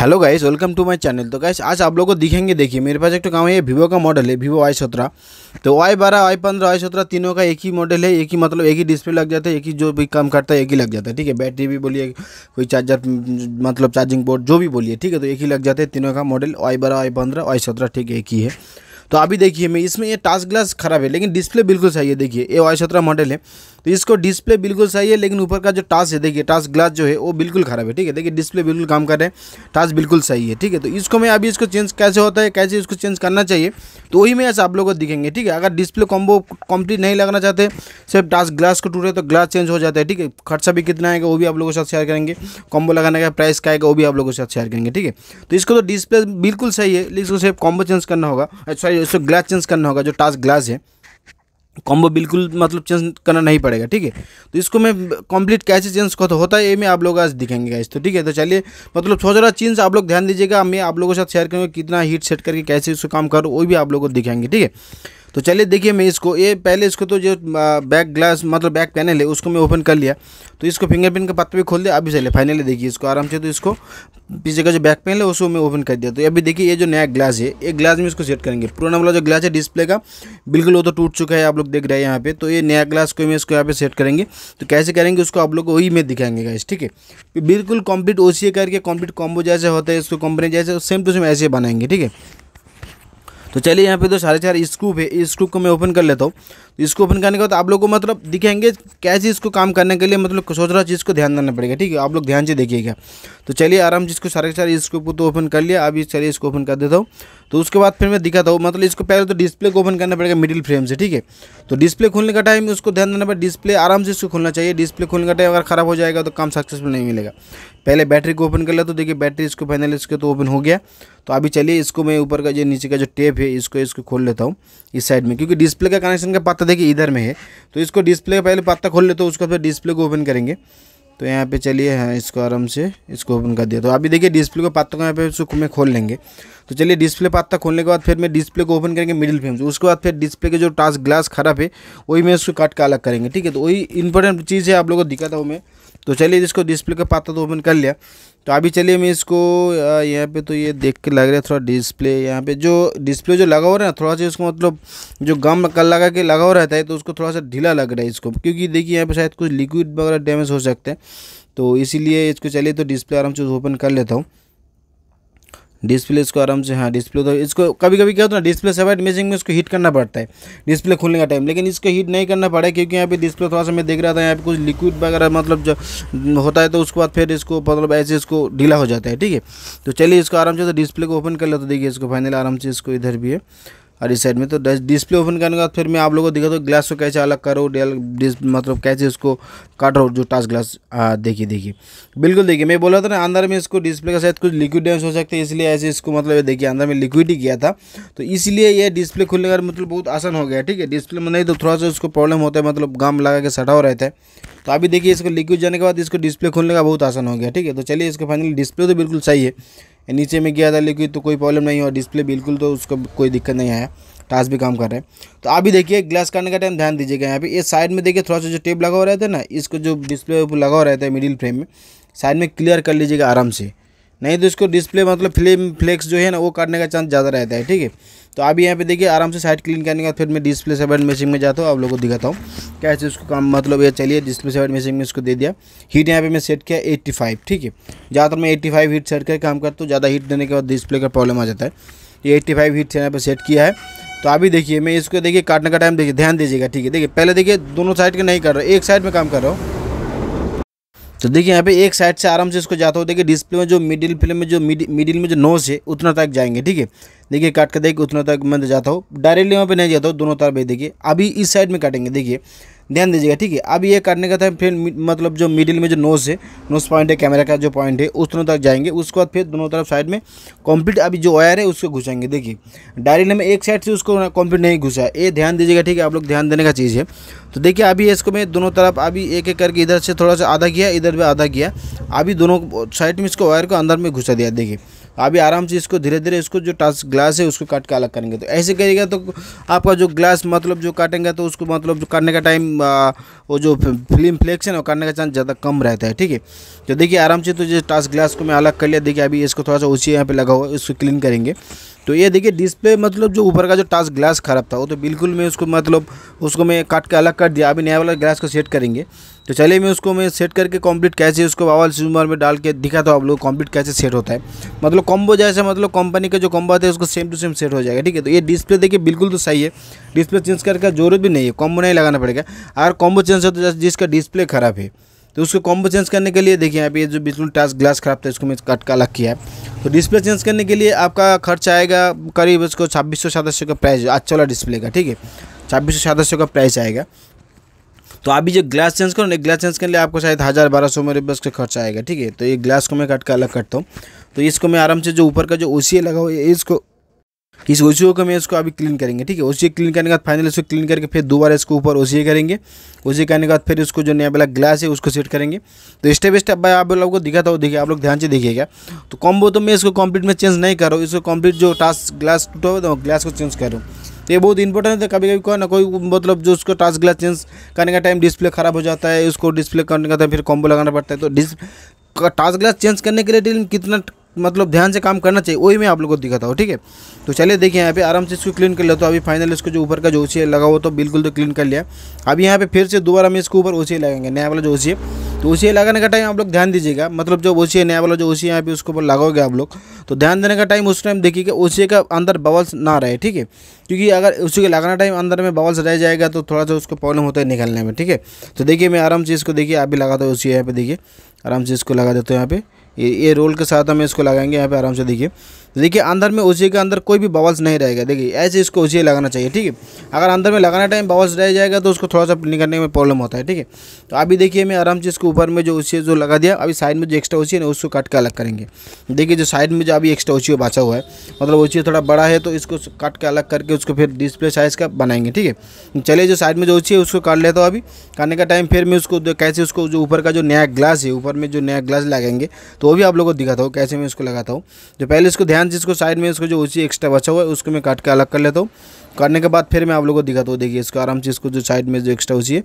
hello guys welcome to my channel तो guys आज आप लोग को दिखेंगे देखिए मेरे पास एक तो काम है ये वीवो का मॉडल है वीवो आई सत्रह तो आई बारह आई पंद्रह आई सत्रह तीनों का एक ही मॉडल है एक ही मतलब एक ही डिस्प्ले लग जाता है एक ही जो भी काम करता है एक ही लग जाता है ठीक है बैटरी भी बोलिए कोई चार्जर मतलब चार्जिंग बोर्ड जो भी बोलिए ठीक है तो एक ही लग जाता है तीनों का मॉडल आई बारह आई पंद्रह आई सत्रह ठीक है एक ही है तो अभी देखिए मैं इसमें ये टाच ग्लास खराब है लेकिन डिस्प्ले बिल्कुल सही है देखिए ए वाई सत्रह मॉडल है तो इसको डिस्प्ले बिल्कुल सही है लेकिन ऊपर का जो टाच है देखिए टाच ग्लास जो है वो बिल्कुल खराब है ठीक है देखिए डिस्प्ले बिल्कुल काम कर रहे हैं टाच बिल्कुल सही है ठीक है तो इसको मैं अभी इसको चेंज कैसे होता है कैसे इसको चेंज करना चाहिए तो वही मैं ऐसे आप लोगों को दिखेंगे ठीक है अगर डिस्प्ले कॉम्बो कंप्लीट नहीं लगाना चाहते सिर्फ टाच ग्लास को टूटे तो ग्लास चेंज हो जाता है ठीक है खर्चा भी कितना आएगा वो भी आप लोगों के साथ शेयर करेंगे कॉम्बो लगाने का प्राइस का आएगा वो भी आप लोगों के साथ शेयर करेंगे ठीक है तो इसको तो डिस्प्ले बिल्कुल सही है इसको सिर्फ कॉम्बो चेंज करना होगा सॉरी उसको ग्लास चेंज करना होगा जो टास्क ग्लास है कॉम्बो बिल्कुल मतलब चेंज करना नहीं पड़ेगा ठीक है तो इसको मैं कंप्लीट कैसे चेंज तो होता है ये मैं आप लोग आज दिखेंगे गाइस तो ठीक है तो चलिए मतलब छोटा छोटा चेंज आप लोग ध्यान दीजिएगा मैं आप लोगों के साथ शेयर करूँगा कितना हीट सेट करके कैसे इसको काम करूँ वो भी आप लोगों को दिखाएंगे ठीक है तो चलिए देखिए मैं इसको ये पहले इसको तो जो बैक ग्लास मतलब बैक पैनल है उसको मैं ओपन कर लिया तो इसको फिंगरप्रिंट का पत्ता भी खोल दिया अभी चले फाइनली देखिए इसको आराम से तो इसको पीछे का जो बैक पैनल है उसको मैं ओपन कर दिया तो अभी देखिए ये जो नया ग्लास है ये ग्लास में इसको सेट करेंगे पुराना वाला जो ग्लास है डिस्प्ले का बिल्कुल वो तो टूट चुका है आप लोग देख रहे हैं यहाँ पे तो ये नया ग्लास को मैं इसको यहाँ पे सेट करेंगे तो कैसे करेंगे उसको आप लोग को वही में दिखाएंगे गाइस ठीक है बिल्कुल कंप्लीट ओ करके कंप्लीट कॉम्बो जैसे होता है इसको कंपनी जैसे सेम टू सेम ऐसे बनाएंगे ठीक है तो चलिए यहाँ पे तो साढ़े चार स्क्रूप है इस स्क्रूप को मैं ओपन कर लेता हूँ तो इसको ओपन करने के बाद आप लोग को मतलब दिखेंगे कैसे इसको काम करने के लिए मतलब सोच रहा चीज़ को ध्यान देना पड़ेगा ठीक है आप लोग ध्यान से देखिएगा तो चलिए आराम से इसको साढ़े चार स्क्रूप को तो ओपन कर लिया अभी चलिए इसको ओपन कर देता हूँ तो उसके बाद फिर मैं दिखाता हूँ मतलब इसको पहले तो डिस्प्ले को ओपन करना पड़ेगा मिडिल फ्रेम से ठीक है तो डिस्प्ले खोलने का टाइम उसको ध्यान देना पड़ेगा डिस्प्ले आराम से इसको खोलना चाहिए डिस्प्ले खोलने का टाइम अगर ख़राब हो जाएगा तो काम सक्सेसफुल नहीं मिलेगा पहले बैटरी को ओपन कर लिया तो देखिए बैटरी इसको फाइनल इसके तो ओपन हो गया तो अभी चलिए इसको मैं ऊपर का जो नीचे का जो टेप है इसको इसको खोल लेता हूँ इस साइड में क्योंकि डिस्प्ले का कनेक्शन का पत्ता देखिए इधर में है तो इसको डिस्प्ले का पहले पत्ता खोल लेता हूँ उसके बाद डिस्प्ले को ओपन करेंगे तो यहाँ पे चलिए हाँ इसको आराम से इसको ओपन कर दिया तो अभी देखिए डिस्प्ले को पत्ता को यहाँ पे उसको मैं खोल लेंगे तो चलिए डिस्प्ले पत्ता खोलने के बाद फिर मैं डिस्प्ले को ओपन करेंगे मिडिल फ्रेम से उसके बाद फिर डिस्प्ले के जो टास्क ग्लास खराब है वही मैं उसको काट का अलग करेंगे ठीक है तो वही इंपॉर्टेंट चीज़ है आप लोगों को दिखाता हूँ मैं तो चलिए जिसको डिस्प्ले का पाता तो ओपन कर लिया तो अभी चलिए मैं इसको यहाँ पे तो ये देख के लग रहा है थोड़ा डिस्प्ले यहाँ पे जो डिस्प्ले जो लगा हो रहा है ना थोड़ा सा इसको मतलब जो गम कल लगा के लगा हो रहता है तो उसको थोड़ा सा ढीला लग रहा है इसको क्योंकि देखिए यहाँ पे शायद कुछ लिक्विड वगैरह डैमेज हो सकते हैं तो इसीलिए इसको चलिए तो डिस्प्ले आराम से ओपन कर लेता हूँ डिस्प्ले इसको आराम से हाँ डिस्प्ले तो इसको कभी कभी क्या होता है ना डिस्प्ले सेवा इमेजिंग में इसको हीट करना पड़ता है डिस्प्ले खोलने का टाइम लेकिन इसको हीट नहीं करना पड़ा क्योंकि यहाँ पे डिस्प्ले थोड़ा सा मैं देख रहा था यहाँ पे कुछ लिक्विड वगैरह मतलब जो होता है तो उसके बाद फिर इसको मतलब ऐसे इसको ढीला हो जाता है ठीक है तो चलिए इसको आराम से तो डिस्प्ले को ओपन कर लेते देखिए इसको फाइनल आराम से इसको इधर भी है और इस साइड में तो डिस्प्ले ओपन करने के बाद फिर मैं आप लोगों को दिखा तो ग्लास को कैसे अलग करो डेल मतलब कैसे इसको काट रहा हूँ जो टच ग्लास देखिए देखिए बिल्कुल देखिए मैं बोला था ना अंदर में इसको डिस्प्ले का शायद कुछ लिक्विड डैमेज हो सकते हैं इसलिए ऐसे इसको मतलब देखिए अंदर में लिक्विड ही किया था तो इसलिए यह डिस्प्ले खुलने का मतलब बहुत आसान हो गया ठीक है डिस्प्ले में नहीं तो थोड़ा सा उसको प्रॉब्लम होता है मतलब गाम लगा के सटा हो रहता है तो अभी देखिए इसको लिक्विड जाने के बाद इसको डिस्प्ले खुलने का बहुत आसान हो गया ठीक है तो चलिए इसका फाइनली डिस्प्ले तो बिल्कुल सही है नीचे में गया था लेकिन तो कोई प्रॉब्लम नहीं हुआ डिस्प्ले बिल्कुल तो उसको कोई दिक्कत नहीं आया टास्क भी काम कर रहे हैं तो अभी देखिए ग्लास करने का टाइम ध्यान दीजिएगा यहाँ पे ये साइड में देखिए थोड़ा सा जो टेप लगा हो रहा था ना इसको जो डिस्प्ले लगा हो रहा था मिडिल फ्रेम में साइड में क्लियर कर लीजिएगा आराम से नहीं तो इसको डिस्प्ले मतलब फ्लेम फ्लेक्स जो है ना वो काटने का चांस ज़्यादा रहता है ठीक है तो अभी यहाँ पे देखिए आराम से साइड क्लीन करने का फिर मैं डिस्प्ले सेवन मशीन में जाता हूँ आप लोगों को दिखाता हूँ कैसे उसको काम मतलब ये चलिए डिस्प्ले सेवन मशीन में इसको दे दिया हीट यहाँ पे मैं सेट किया एट्टी फाइव ठीक है ज़्यादातर मैं एट्टी फाइव हीट सेट करके काम करता हूँ ज़्यादा हीट देने के बाद डिस्प्ले का प्रॉब्लम आ जाता है ये एट्टी फाइव हीट यहाँ पर सेट किया है तो अभी देखिए मैं इसको देखिए काटने का टाइम देखिए ध्यान दीजिएगा ठीक है देखिए पहले देखिए दोनों साइड का नहीं कर रहा एक साइड में काम कर रहा हूँ तो देखिए यहाँ पे एक साइड से आराम से इसको जाता हो देखिए डिस्प्ले में जो मिडिल फिल्म में जो मिडिल में जो नोज है उतना तक जाएंगे ठीक है देखिए काट कर देखिए उतना तक मैं तो जाता हूँ डायरेक्टली वहाँ पे नहीं जाता हूँ दोनों तरफ देखिए अभी इस साइड में काटेंगे देखिए ध्यान दीजिएगा ठीक है अब ये करने का था फिर मतलब जो मिडिल में जो नोज है नोज पॉइंट है कैमरा का जो पॉइंट है उस दोनों तक जाएंगे उसके बाद फिर दोनों तरफ साइड में कंप्लीट अभी जो वायर है उसको घुसाएंगे देखिए डायरेक्ट हमें एक साइड से उसको कंप्लीट नहीं घुसा है ये ध्यान दीजिएगा ठीक है आप लोग ध्यान देने का चीज़ है तो देखिए अभी इसको मैं दोनों तरफ अभी एक एक करके इधर से थोड़ा सा आधा किया इधर भी आधा किया अभी दोनों साइड में इसको वायर को अंदर में घुसा दिया देखिए अभी आराम से इसको धीरे धीरे इसको जो टास्क ग्लास है उसको काट के अलग करेंगे तो ऐसे करेगा तो आपका जो ग्लास मतलब जो काटेंगे तो उसको मतलब जो काटने का टाइम वो जो फिल्म फ्लेक्स है ना काटने का चांस ज़्यादा कम रहता है ठीक है तो देखिए आराम से तो जो टास्क ग्लास को मैं अलग कर लिया देखिए अभी इसको थोड़ा सा उसी यहाँ पर लगा हुआ है इसको क्लीन करेंगे तो ये देखिए डिस्प्ले मतलब जो ऊपर का जो टास्क ग्लास ख़राब था वो तो बिल्कुल मैं उसको मतलब उसको मैं काट के अलग कर दिया अभी नया वाला ग्लास को सेट करेंगे तो चलिए मैं उसको मैं सेट करके कंप्लीट कैसे उसको बावल सिमर में डाल के दिखा था आप लोग कंप्लीट कैसे सेट होता है मतलब कॉम्बो जैसे मतलब कंपनी का जो कॉम्बो आता है उसको सेम टू सेम सेट हो जाएगा ठीक है तो ये डिस्प्ले देखिए बिल्कुल तो सही है डिस्प्ले चेंज करके जरूरत भी नहीं है कॉम्बो नहीं लगाना पड़ेगा और कॉम्बो चेंज होता है जिसका डिस्प्ले खराब है तो उसको कॉम्बो चेंज करने के लिए देखिए यहाँ पे ये जो बिल्कुल टास्क ग्लास खराब था इसको मैं कट का अलग किया है तो डिस्प्ले चेंज करने के लिए आपका खर्च आएगा करीब उसको छब्बीस सौ सतासी का प्राइस अच्छा वाला डिस्प्ले का ठीक है छब्बीस सौ सतासी का प्राइस आएगा तो अभी जो ग्लास चेंज करो ना ग्लास चेंज करने लिए आपको शायद हज़ार बारह सौ में रुपये उसका खर्चा आएगा ठीक है तो ये ग्लास को मैं कट का अलग करता हूँ तो इसको मैं आराम से जो ऊपर का जो ओ सी लगा हुआ है इसको इस ओसीओ को मैं इसको अभी क्लीन करेंगे ठीक है ओसी क्लीन करने के बाद फाइनल इसको क्लीन करके फिर दोबारा इसको ऊपर ओसी करेंगे ओसी करने के बाद फिर इसको जो नया वाला ग्लास है उसको सेट करेंगे तो स्टेप स्टेप बाय आप लोगों को दिखाता हूँ देखिए आप लोग ध्यान से देखिएगा तो कॉम्बो तो मैं इसको कंप्लीट में चेंज नहीं कर रहा हूँ इसको कम्प्लीट जो टास्क ग्लास टूटा हुआ था ग्लास को चेंज कर रहा हूँ तो ये बहुत इंपॉर्टेंट है कभी कभी कोई ना कोई मतलब जो उसको टास्क ग्लास चेंज करने का टाइम डिस्प्ले खराब हो जाता है उसको डिस्प्ले करने का टाइम फिर कॉम्बो लगाना पड़ता है तो डिस टास्क ग्लास चेंज करने के लिए कितना मतलब ध्यान से काम करना चाहिए वही मैं आप लोग को दिखाता हूँ ठीक है तो चलिए देखिए यहाँ पे आराम से इसको क्लीन कर लेता हूँ तो अभी फाइनल इसको जो ऊपर का जो ओसी लगा हुआ तो बिल्कुल तो क्लीन कर लिया अब यहाँ पे फिर से दोबारा हम इसको ऊपर ओसी लगाएंगे नया वाला जो ओसी तो ओसी लगाने का टाइम आप लोग ध्यान दीजिएगा मतलब जो ओसी नया वाला जो ओसी यहाँ पे उसके ऊपर लगाओगे आप लोग तो ध्यान देने का टाइम उस टाइम देखिएगा ओसी का अंदर बबल्स ना रहे ठीक है क्योंकि अगर उसी के लगाना टाइम अंदर में बबल्स रह जाएगा तो थोड़ा सा उसको प्रॉब्लम होता है निकलने में ठीक है तो देखिए मैं आराम से इसको देखिए आप भी लगाता हूँ ओसी यहाँ पे देखिए आराम से इसको लगा देता हूँ यहाँ पे ये ये रोल के साथ हम इसको लगाएंगे यहाँ पे आराम से देखिए तो देखिए अंदर में उसी के अंदर कोई भी बबल्स नहीं रहेगा देखिए ऐसे इसको उसी लगाना चाहिए ठीक है अगर अंदर में लगाना टाइम बबल्स रह जाएगा तो उसको थोड़ा सा निकलने में प्रॉब्लम होता है ठीक है तो अभी देखिए मैं आराम से इसको ऊपर में जो उसी जो लगा दिया अभी साइड में जो एक्स्ट्रा उसी है ना उसको काट के अलग करेंगे देखिए जो साइड में जो अभी एक्स्ट्रा ओसी बचा हुआ है मतलब ओसी थोड़ा बड़ा है तो इसको काट के अलग करके उसको फिर डिस्प्ले साइज़ का बनाएंगे ठीक है चलिए जो साइड में जो ओसी है उसको काट लेता हूँ अभी काटने का टाइम फिर मैं उसको कैसे उसको जो ऊपर का जो नया ग्लास है ऊपर में जो नया ग्लास लगाएंगे तो वो भी आप लोगों को दिखाता हूँ कैसे मैं उसको लगाता हूँ जो पहले इसको ध्यान ध्यान जिसको साइड में इसको जो उसी एक्स्ट्रा बचा हुआ है उसको मैं काट के अलग कर लेता हूँ करने के बाद फिर मैं आप लोगों को दिखाता हूँ देखिए इसको आराम से इसको जो साइड में जो एक्स्ट्रा उसी है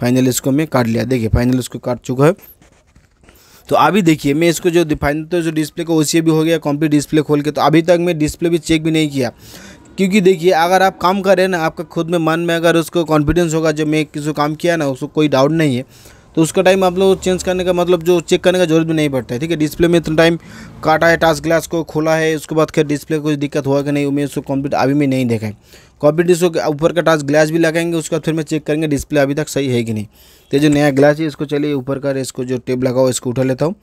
फाइनल इसको मैं काट लिया देखिए फाइनल इसको काट चुका है तो अभी देखिए मैं इसको जो फाइनल तो जो डिस्प्ले का ओसी भी हो गया कंप्लीट डिस्प्ले खोल के तो अभी तक मैं डिस्प्ले भी चेक भी नहीं किया क्योंकि देखिए अगर आप काम करें ना आपका खुद में मन में अगर उसको कॉन्फिडेंस होगा जो मैं किसी काम किया ना उसको कोई डाउट नहीं है तो उसका टाइम आप लोग चेंज करने का मतलब जो चेक करने का जरूरत भी नहीं पड़ता है ठीक है डिस्प्ले में इतना टाइम काटा है टास्क ग्लास को खोला है उसके बाद फिर डिस्प्ले कोई दिक्कत हुआ कि नहीं मैं उसको कंप्लीट अभी में नहीं देखा है कंप्लीट इसको ऊपर का टास्क ग्लास भी लगाएंगे उसके बाद फिर मैं चेक करेंगे डिस्प्ले अभी तक सही है कि नहीं तो जो नया ग्लास है इसको चलिए ऊपर का इसको जो टेप लगा हुआ इसको उठा लेता हूँ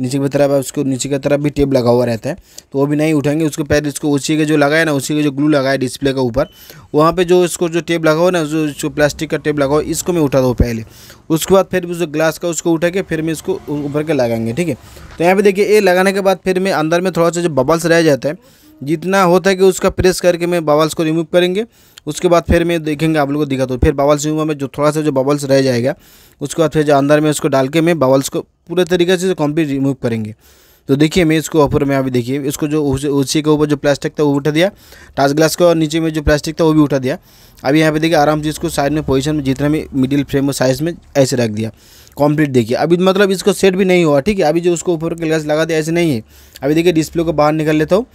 नीचे की तरफ उसको नीचे की तरफ भी टेप लगा हुआ रहता है तो वो भी नहीं उठाएंगे उसको पैर इसको उसी के जो लगाया ना उसी के जो ग्लू लगाया डिस्प्ले के ऊपर वहाँ पर जो इसको जो टेप लगा हुआ ना जो इसको प्लास्टिक का टेप लगा हुआ इसको मैं उठा दो पहले उसके बाद फिर जो ग्लास का उसको उठा के फिर मैं इसको ऊपर के लगाएंगे ठीक है तो यहाँ पर देखिए ये लगाने के बाद फिर मैं अंदर में थोड़ा सा जो बबल्स रह जाता है जितना होता है कि उसका प्रेस करके मैं बावल्स को रिमूव करेंगे उसके बाद फिर मैं देखेंगे आप लोगों को दिखा तो फिर बावल्स रिमूव में जो थोड़ा सा जो बबल्स रह जाएगा उसके बाद फिर जो अंदर में उसको डाल के मैं बावल्स को पूरे तरीके से कम्प्लीट रिमूव करेंगे तो देखिए मैं इसको ऊपर में अभी देखिए इसको जो उसी के ऊपर जो प्लास्टिक था वो उठा दिया टाच ग्लास का और नीचे में जो प्लास्टिक था वो भी उठा दिया अभी यहाँ पे देखिए आराम से इसको साइड में पोजीशन में जितना भी मिडिल फ्रेम और साइज में ऐसे रख दिया कंप्लीट देखिए अभी मतलब इसको सेट भी नहीं हुआ ठीक है अभी जो उसको ऊपर ग्लास लगा दिया ऐसे नहीं है अभी देखिए डिस्प्ले को बाहर निकाल लेता हूँ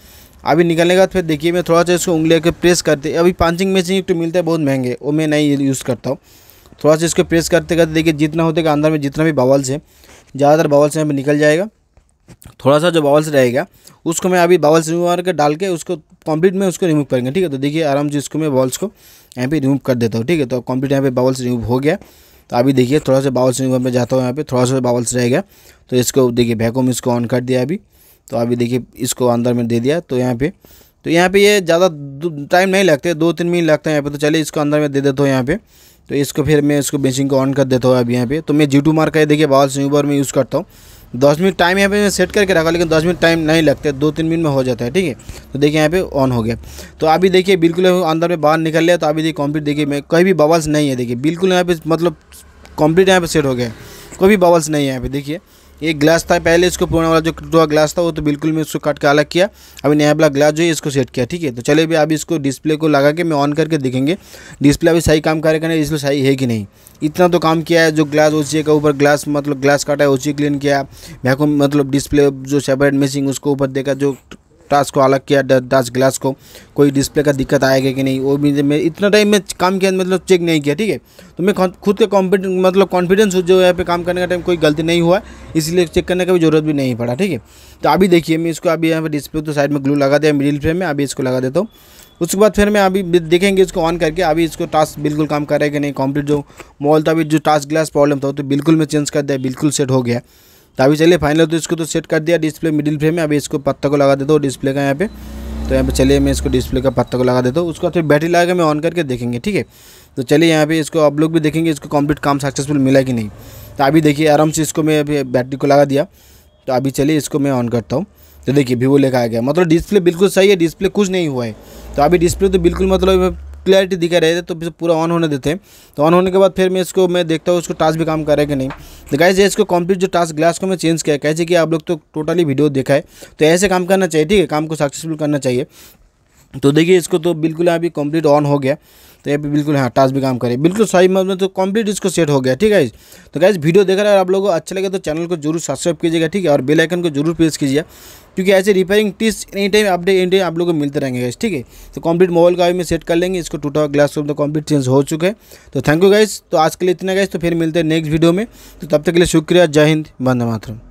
अभी निकलने के बाद फिर देखिए मैं थोड़ा सा इसको उंगली के प्रेस करते अभी पंचिंग मशीन तो मिलता है बहुत महंगे वो मैं नहीं यूज़ करता हूँ थोड़ा सा इसको प्रेस करते करते देखिए जितना होते का अंदर में जितना भी बावल्स है ज़्यादातर बावल्स यहाँ पर निकल जाएगा थोड़ा सा जो बावल्स रहेगा उसको मैं अभी बावल्स रिमूवर के डाल के उसको कंप्लीट में उसको रिमूव करेंगे ठीक है तो देखिए आराम से इसको मैं बावल्स को यहाँ पे रिमूव कर देता हूँ ठीक है तो कंप्लीट यहाँ पे बावल्स रिमूव हो गया तो अभी देखिए थोड़ा सा बावल्स रिमूवर में जाता हूँ यहाँ पे थोड़ा सा बावल्स रहेगा तो इसको देखिए भैकोम इसको ऑन कर दिया अभी तो अभी देखिए इसको अंदर में दे दिया तो यहाँ पे तो यहाँ पे ये ज़्यादा टाइम नहीं लगते दो तीन मिनट लगते हैं यहाँ पे तो चलिए इसको अंदर में दे देता हूँ यहाँ पे तो इसको फिर मैं इसको बेचिंग को ऑन कर देता हूँ अभी यहाँ पे तो मैं जी टू मार्क देखिए बाल सिंगर में यूज़ करता हूँ दस मिनट टाइम यहाँ पे मैं सेट करके रखा लेकिन दस मिनट टाइम नहीं लगते दो तीन मिनट में हो जाता है ठीक है तो देखिए यहाँ पे ऑन हो गया तो अभी देखिए बिल्कुल अंदर में बाहर निकल लिया तो अभी देखिए कंप्लीट देखिए मैं कहीं भी बबल्स नहीं है देखिए बिल्कुल यहाँ पे मतलब कंप्लीट यहाँ पे सेट हो गया कोई भी बबल्स नहीं है यहाँ पे देखिए एक ग्लास था पहले इसको पुराना वाला जो टूटा ग्लास था वो तो बिल्कुल मैं उसको काट के अलग किया अभी नया वाला ग्लास जो है इसको सेट किया ठीक है तो चले भी अभी इसको डिस्प्ले को लगा के मैं ऑन करके देखेंगे डिस्प्ले अभी सही काम करेगा नहीं इसलिए सही है कि नहीं इतना तो काम किया है जो ग्लास उसी का ऊपर ग्लास मतलब ग्लास काटा है उसी क्लीन किया वैक्यूम मतलब डिस्प्ले जो सेपरेट मिसिंग उसको ऊपर देखा जो टास्क को अलग किया टच ग्लास को कोई डिस्प्ले का दिक्कत आएगा कि नहीं वो भी तो मैं इतना टाइम में काम किया मतलब चेक नहीं किया ठीक है तो मैं खुद के कॉम्पिडेंस मतलब कॉन्फिडेंस जो यहाँ पे काम करने का टाइम कोई गलती नहीं हुआ इसलिए चेक करने का भी जरूरत भी नहीं पड़ा ठीक है तो अभी देखिए मैं इसको अभी यहाँ पर डिस्प्ले तो साइड में ग्लू लगा दिया मिडिल फ्रेम में अभी इसको लगा देता हूँ उसके बाद फिर मैं अभी देखेंगे इसको ऑन करके अभी इसको टास्क बिल्कुल काम कर रहा है कि नहीं कंप्लीट जो मॉल था अभी जो टास्क ग्लास प्रॉब्लम था तो बिल्कुल मैं चेंज कर दिया बिल्कुल सेट हो गया तो अभी चलिए फाइनल तो इसको तो सेट कर दिया डिस्प्ले मिडिल फ्रेम में अभी इसको पत्ता को लगा देता हूँ डिस्प्ले का यहाँ पे तो यहाँ पे चलिए मैं इसको डिस्प्ले का पत्ता को लगा देता हूँ उसका फिर बैटरी लगा के मैं ऑन करके देखेंगे ठीक है तो चलिए यहाँ पे इसको आप लोग भी देखेंगे इसको कम्प्लीट काम सक्सेसफुल मिला कि नहीं तो अभी देखिए आराम से इसको मैं अभी बैटरी को लगा दिया तो अभी चलिए इसको मैं ऑन करता हूँ तो देखिए वीवो लेकर आ गया मतलब डिस्प्ले बिल्कुल सही है डिस्प्ले कुछ नहीं हुआ है तो अभी डिस्प्ले तो बिल्कुल मतलब क्लैरिटी दिखा रहे थे तो फिर पूरा ऑन होने देते हैं तो ऑन होने के बाद फिर मैं इसको मैं देखता हूँ उसको टास्क भी काम कर रहा है कि नहीं तो कैसे इसको कंप्लीट जो टास्क ग्लास को मैं चेंज किया कैसे कि आप लोग तो टोटली वीडियो देखा है तो ऐसे काम करना चाहिए ठीक है काम को सक्सेसफुल करना चाहिए तो देखिए इसको तो बिल्कुल अभी कंप्लीट ऑन हो गया तो ये भी बिल्कुल हाँ टास्क भी काम करे बिल्कुल सही मतलब तो कंप्लीट इसको सेट हो गया ठीक है तो गाइज वीडियो देख रहे हैं आप लोगों को अच्छा लगे तो चैनल को जरूर सब्सक्राइब कीजिएगा ठीक है और बेलाइकन को जरूर प्रेस कीजिए क्योंकि ऐसे repairing tips any time update any time आप लोगों को मिलते रहेंगे गाइज ठीक है तो कंप्लीट मोबाइल का में सेट कर लेंगे इसको टूटा हुआ ग्लास रूम तो कम्प्लीट चेंज हो चुके हैं तो थैंक यू गाइज तो आज के लिए इतना गाइज तो फिर मिलते हैं नेक्स्ट वीडियो में तो तब तक के लिए शुक्रिया जय हिंद बंदे मातरम